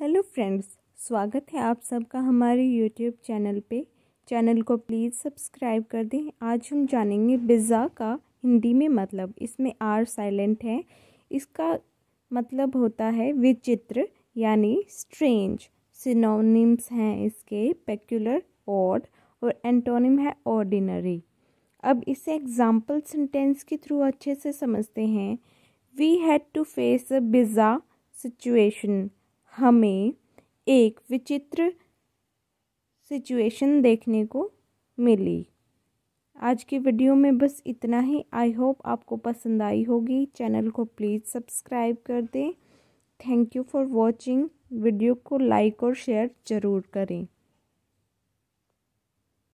hello friends स्वागत है आप सबका हमारे यूट्यूब चैनल पे चैनल को प्लीज़ सब्सक्राइब कर दें आज हम जानेंगे बिज़ा का हिंदी में मतलब इसमें आर साइलेंट है इसका मतलब होता है विचित्र यानी स्ट्रेंज सिनोनिम्स हैं इसके पेक्यूलर ऑड और एंटोनिम है ऑर्डिनरी अब इसे एग्जाम्पल सेंटेंस के थ्रू अच्छे से समझते हैं we had to face a bizarre situation हमें एक विचित्र सिचुएशन देखने को मिली आज की वीडियो में बस इतना ही आई होप आपको पसंद आई होगी चैनल को प्लीज़ सब्सक्राइब कर दें thank you for watching video को लाइक और शेयर ज़रूर करें